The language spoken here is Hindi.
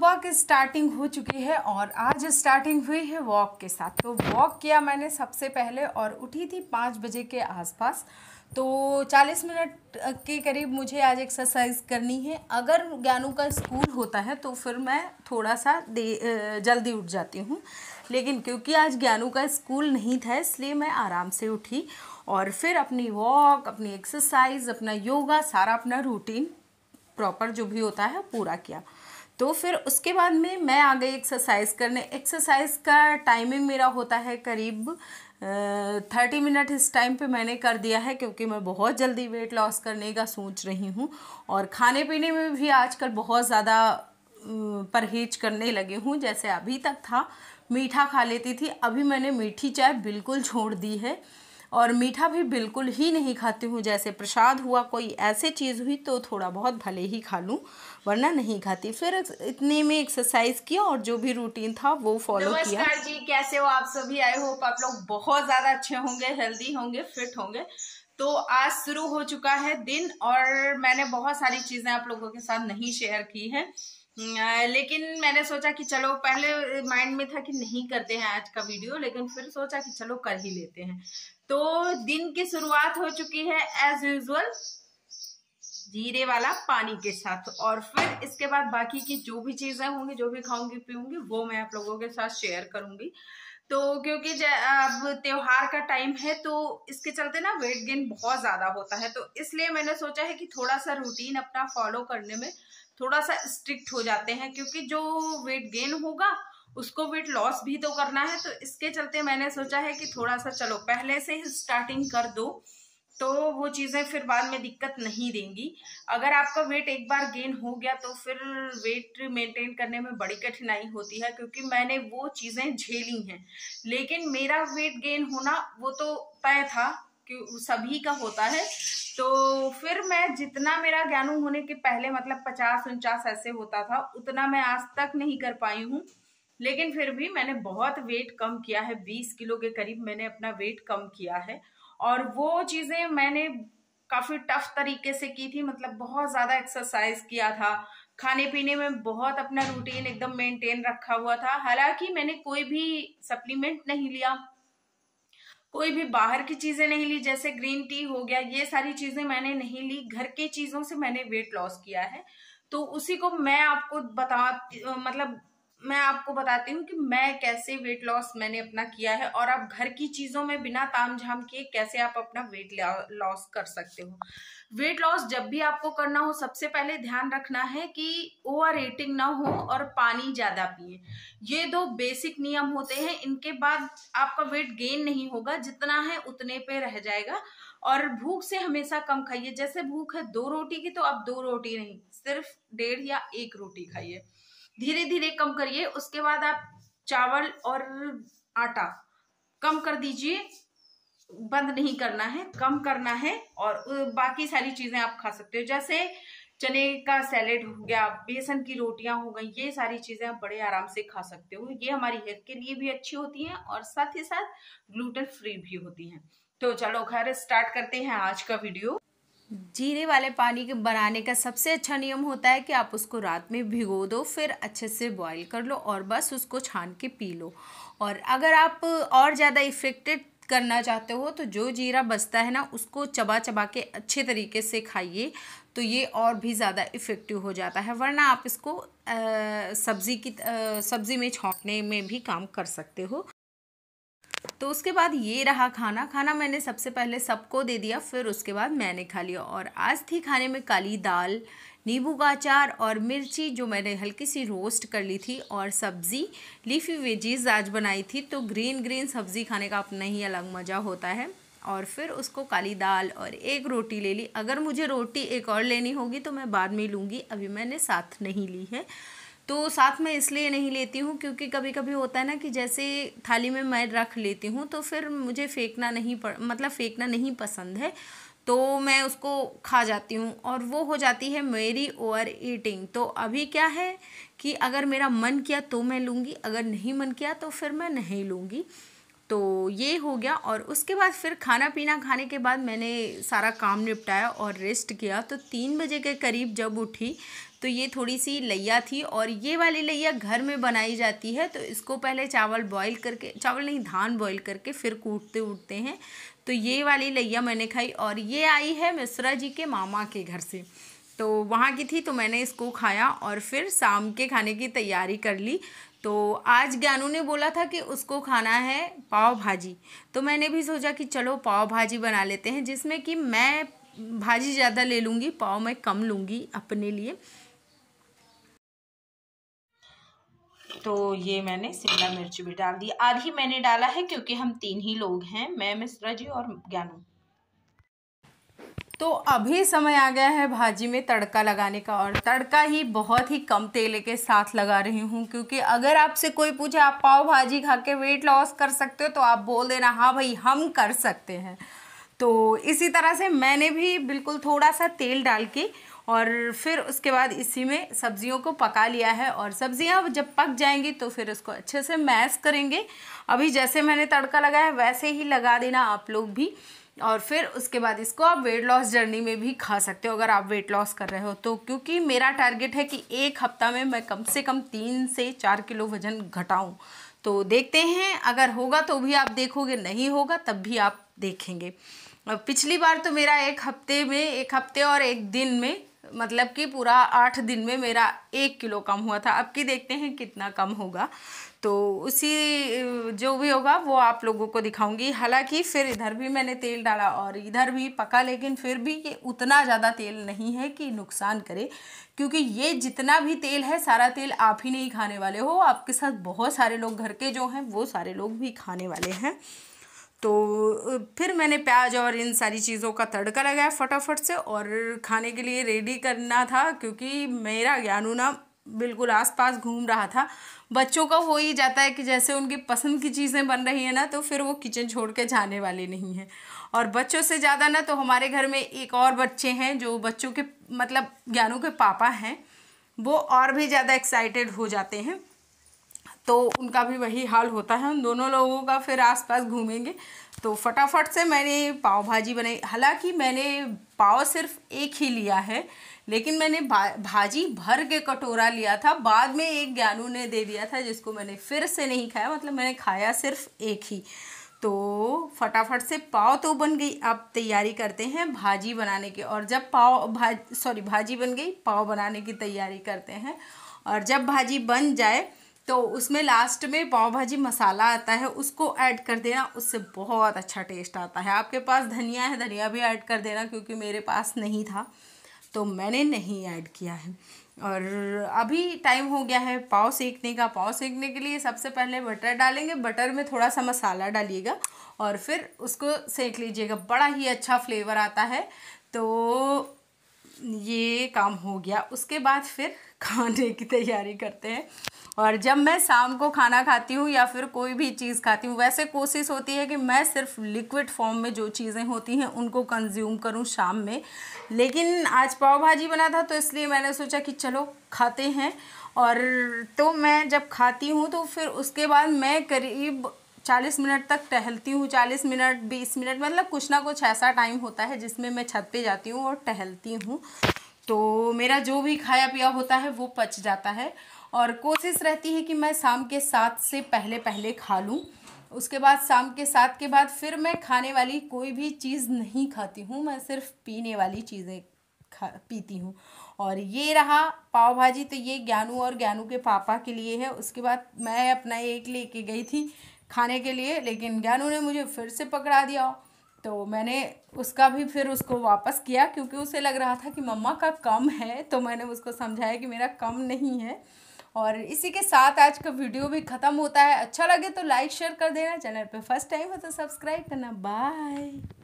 सुबह की स्टार्टिंग हो चुकी है और आज स्टार्टिंग हुई है वॉक के साथ तो वॉक किया मैंने सबसे पहले और उठी थी पाँच बजे के आसपास तो 40 मिनट के करीब मुझे आज एक्सरसाइज करनी है अगर ज्ञानू का स्कूल होता है तो फिर मैं थोड़ा सा दे जल्दी उठ जाती हूँ लेकिन क्योंकि आज ज्ञानू का स्कूल नहीं था इसलिए मैं आराम से उठी और फिर अपनी वॉक अपनी एक्सरसाइज अपना योगा सारा अपना रूटीन प्रॉपर जो भी होता है पूरा किया तो फिर उसके बाद में मैं आ गई एक्सरसाइज करने एक्सरसाइज का टाइमिंग मेरा होता है करीब थर्टी मिनट इस टाइम पे मैंने कर दिया है क्योंकि मैं बहुत जल्दी वेट लॉस करने का सोच रही हूँ और खाने पीने में भी आजकल बहुत ज़्यादा परहेज करने लगे हूँ जैसे अभी तक था मीठा खा लेती थी अभी मैंने मीठी चाय बिल्कुल छोड़ दी है और मीठा भी बिल्कुल ही नहीं खाती हूँ जैसे प्रसाद हुआ कोई ऐसे चीज़ हुई तो थोड़ा बहुत भले ही खा लूँ वरना नहीं खाती फिर इतने में एक्सरसाइज किया और जो भी रूटीन था वो फॉलो किया नमस्कार जी कैसे हो आप सभी आई होप आप लोग बहुत ज़्यादा अच्छे होंगे हेल्दी होंगे फिट होंगे तो आज शुरू हो चुका है दिन और मैंने बहुत सारी चीज़ें आप लोगों के साथ नहीं शेयर की हैं लेकिन मैंने सोचा कि चलो पहले माइंड में था कि नहीं करते हैं आज का वीडियो लेकिन फिर सोचा कि चलो कर ही लेते हैं तो दिन की शुरुआत हो चुकी है एज यूजल जीरे वाला पानी के साथ और फिर इसके बाद बाकी की जो भी चीज़ें होंगी जो भी खाऊंगी पीऊंगी वो मैं आप लोगों के साथ शेयर करूंगी तो क्योंकि अब त्योहार का टाइम है तो इसके चलते ना वेट गेन बहुत ज़्यादा होता है तो इसलिए मैंने सोचा है कि थोड़ा सा रूटीन अपना फॉलो करने में थोड़ा सा स्ट्रिक्ट हो जाते हैं क्योंकि जो वेट गेन होगा उसको वेट लॉस भी तो करना है तो इसके चलते मैंने सोचा है कि थोड़ा सा चलो पहले से ही स्टार्टिंग कर दो तो वो चीज़ें फिर बाद में दिक्कत नहीं देंगी अगर आपका वेट एक बार गेन हो गया तो फिर वेट मेंटेन करने में बड़ी कठिनाई होती है क्योंकि मैंने वो चीज़ें झेली हैं लेकिन मेरा वेट गेन होना वो तो तय था सभी का होता है तो फिर मैं जितना मेरा ज्ञानू होने के पहले मतलब पचास उनचास ऐसे होता था उतना मैं आज तक नहीं कर पाई हूँ लेकिन फिर भी मैंने बहुत वेट कम किया है बीस किलो के करीब मैंने अपना वेट कम किया है और वो चीज़ें मैंने काफ़ी टफ तरीके से की थी मतलब बहुत ज़्यादा एक्सरसाइज किया था खाने पीने में बहुत अपना रूटीन एकदम मेंटेन रखा हुआ था हालांकि मैंने कोई भी सप्लीमेंट नहीं लिया कोई भी बाहर की चीजें नहीं ली जैसे ग्रीन टी हो गया ये सारी चीजें मैंने नहीं ली घर के चीजों से मैंने वेट लॉस किया है तो उसी को मैं आपको बता मतलब मैं आपको बताती हूँ कि मैं कैसे वेट लॉस मैंने अपना किया है और आप घर की चीज़ों में बिना ताम झाम किए कैसे आप अपना वेट लॉस कर सकते हो वेट लॉस जब भी आपको करना हो सबसे पहले ध्यान रखना है कि ओवर ईटिंग ना हो और पानी ज़्यादा पिए ये दो बेसिक नियम होते हैं इनके बाद आपका वेट गेन नहीं होगा जितना है उतने पे रह जाएगा और भूख से हमेशा कम खाइए जैसे भूख है दो रोटी की तो आप दो रोटी नहीं सिर्फ डेढ़ या एक रोटी खाइए धीरे धीरे कम करिए उसके बाद आप चावल और आटा कम कर दीजिए बंद नहीं करना है कम करना है और बाकी सारी चीजें आप खा सकते हो जैसे चने का सैलेड हो गया बेसन की रोटियां हो गई ये सारी चीजें आप बड़े आराम से खा सकते हो ये हमारी हेल्थ के लिए भी अच्छी होती हैं और साथ ही साथ ग्लूटेन फ्री भी होती हैं तो चलो खैर स्टार्ट करते हैं आज का वीडियो जीरे वाले पानी के बनाने का सबसे अच्छा नियम होता है कि आप उसको रात में भिगो दो फिर अच्छे से बॉईल कर लो और बस उसको छान के पी लो और अगर आप और ज़्यादा इफेक्टेड करना चाहते हो तो जो जीरा बचता है ना उसको चबा चबा के अच्छे तरीके से खाइए तो ये और भी ज़्यादा इफ़ेक्टिव हो जाता है वरना आप इसको सब्ज़ी की सब्ज़ी में छोंकने में भी काम कर सकते हो तो उसके बाद ये रहा खाना खाना मैंने सबसे पहले सबको दे दिया फिर उसके बाद मैंने खा लिया और आज थी खाने में काली दाल नींबू का अचार और मिर्ची जो मैंने हल्की सी रोस्ट कर ली थी और सब्ज़ी लीफी वेजीज आज बनाई थी तो ग्रीन ग्रीन सब्ज़ी खाने का अपना ही अलग मज़ा होता है और फिर उसको काली दाल और एक रोटी ले ली अगर मुझे रोटी एक और लेनी होगी तो मैं बाद में लूँगी अभी मैंने साथ नहीं ली है तो साथ में इसलिए नहीं लेती हूँ क्योंकि कभी कभी होता है ना कि जैसे थाली में मैं रख लेती हूँ तो फिर मुझे फेंकना नहीं पड़ मतलब फेंकना नहीं पसंद है तो मैं उसको खा जाती हूँ और वो हो जाती है मेरी ओवर ईटिंग तो अभी क्या है कि अगर मेरा मन किया तो मैं लूँगी अगर नहीं मन किया तो फिर मैं नहीं लूँगी तो ये हो गया और उसके बाद फिर खाना पीना खाने के बाद मैंने सारा काम निपटाया और रेस्ट किया तो तीन बजे के करीब जब उठी तो ये थोड़ी सी लैया थी और ये वाली लैया घर में बनाई जाती है तो इसको पहले चावल बॉईल करके चावल नहीं धान बॉईल करके फिर कूटते उठते हैं तो ये वाली लैया मैंने खाई और ये आई है मिश्रा जी के मामा के घर से तो वहाँ की थी तो मैंने इसको खाया और फिर शाम के खाने की तैयारी कर ली तो आज ज्ञानू ने बोला था कि उसको खाना है पाव भाजी तो मैंने भी सोचा कि चलो पाव भाजी बना लेते हैं जिसमें कि मैं भाजी ज़्यादा ले लूँगी पाव मैं कम लूँगी अपने लिए तो ये मैंने शिमला मिर्च भी डाल दी आधी मैंने डाला है क्योंकि हम तीन ही लोग हैं मैं मिश्रा जी और ज्ञानू तो अभी समय आ गया है भाजी में तड़का लगाने का और तड़का ही बहुत ही कम तेल के साथ लगा रही हूँ क्योंकि अगर आपसे कोई पूछे आप पाव भाजी खा के वेट लॉस कर सकते हो तो आप बोल देना हाँ भाई हम कर सकते हैं तो इसी तरह से मैंने भी बिल्कुल थोड़ा सा तेल डाल के और फिर उसके बाद इसी में सब्जियों को पका लिया है और सब्जियां जब पक जाएंगी तो फिर उसको अच्छे से मैश करेंगे अभी जैसे मैंने तड़का लगाया वैसे ही लगा देना आप लोग भी और फिर उसके बाद इसको आप वेट लॉस जर्नी में भी खा सकते हो अगर आप वेट लॉस कर रहे हो तो क्योंकि मेरा टारगेट है कि एक हफ्ता में मैं कम से कम तीन से चार किलो वज़न घटाऊं तो देखते हैं अगर होगा तो भी आप देखोगे नहीं होगा तब भी आप देखेंगे पिछली बार तो मेरा एक हफ्ते में एक हफ्ते और एक दिन में मतलब कि पूरा आठ दिन में मेरा एक किलो कम हुआ था अब की देखते हैं कितना कम होगा तो उसी जो भी होगा वो आप लोगों को दिखाऊंगी हालांकि फिर इधर भी मैंने तेल डाला और इधर भी पका लेकिन फिर भी ये उतना ज़्यादा तेल नहीं है कि नुकसान करे क्योंकि ये जितना भी तेल है सारा तेल आप ही नहीं खाने वाले हो आपके साथ बहुत सारे लोग घर के जो हैं वो सारे लोग भी खाने वाले हैं तो फिर मैंने प्याज और इन सारी चीज़ों का तड़का लगाया फटाफट से और खाने के लिए रेडी करना था क्योंकि मेरा ज्ञानू ना बिल्कुल आसपास घूम रहा था बच्चों का हो ही जाता है कि जैसे उनकी पसंद की चीज़ें बन रही हैं ना तो फिर वो किचन छोड़ के जाने वाले नहीं हैं और बच्चों से ज़्यादा ना तो हमारे घर में एक और बच्चे हैं जो बच्चों के मतलब ज्ञानों के पापा हैं वो और भी ज़्यादा एक्साइटेड हो जाते हैं तो उनका भी वही हाल होता है उन दोनों लोगों का फिर आसपास घूमेंगे तो फटाफट से मैंने पाव भाजी बनाई हालांकि मैंने पाव सिर्फ एक ही लिया है लेकिन मैंने भा, भाजी भर के कटोरा लिया था बाद में एक ज्ञानू ने दे दिया था जिसको मैंने फिर से नहीं खाया मतलब मैंने खाया सिर्फ एक ही तो फटाफट से पाव तो बन गई अब तैयारी करते हैं भाजी बनाने की और जब पाव भाज सॉरी भाजी बन गई पाव बनाने की तैयारी करते हैं और जब भाजी बन जाए तो उसमें लास्ट में पाव भाजी मसाला आता है उसको ऐड कर देना उससे बहुत अच्छा टेस्ट आता है आपके पास धनिया है धनिया भी ऐड कर देना क्योंकि मेरे पास नहीं था तो मैंने नहीं ऐड किया है और अभी टाइम हो गया है पाव सेकने का पाव सेकने के लिए सबसे पहले बटर डालेंगे बटर में थोड़ा सा मसाला डालिएगा और फिर उसको सेक लीजिएगा बड़ा ही अच्छा फ्लेवर आता है तो ये काम हो गया उसके बाद फिर खाने की तैयारी करते हैं और जब मैं शाम को खाना खाती हूँ या फिर कोई भी चीज़ खाती हूँ वैसे कोशिश होती है कि मैं सिर्फ लिक्विड फॉर्म में जो चीज़ें होती हैं उनको कंज्यूम करूँ शाम में लेकिन आज पाव भाजी बना था तो इसलिए मैंने सोचा कि चलो खाते हैं और तो मैं जब खाती हूँ तो फिर उसके बाद मैं करीब चालीस मिनट तक टहलती हूँ चालीस मिनट बीस मिनट मतलब कुछ ना कुछ ऐसा टाइम होता है जिसमें मैं छत पे जाती हूँ और टहलती हूँ तो मेरा जो भी खाया पिया होता है वो पच जाता है और कोशिश रहती है कि मैं शाम के सात से पहले पहले खा लूँ उसके बाद शाम के सात के बाद फिर मैं खाने वाली कोई भी चीज़ नहीं खाती हूँ मैं सिर्फ पीने वाली चीज़ें खा पीती हूँ और ये रहा पाव भाजी तो ये ज्ञानू और ज्ञानू के पापा के लिए है उसके बाद मैं अपना एक लेके गई थी खाने के लिए लेकिन ज्ञानू ने मुझे फिर से पकड़ा दिया तो मैंने उसका भी फिर उसको वापस किया क्योंकि उसे लग रहा था कि मम्मा का कम है तो मैंने उसको समझाया कि मेरा कम नहीं है और इसी के साथ आज का वीडियो भी ख़त्म होता है अच्छा लगे तो लाइक शेयर कर देना चैनल पे फर्स्ट टाइम हो तो सब्सक्राइब करना बाय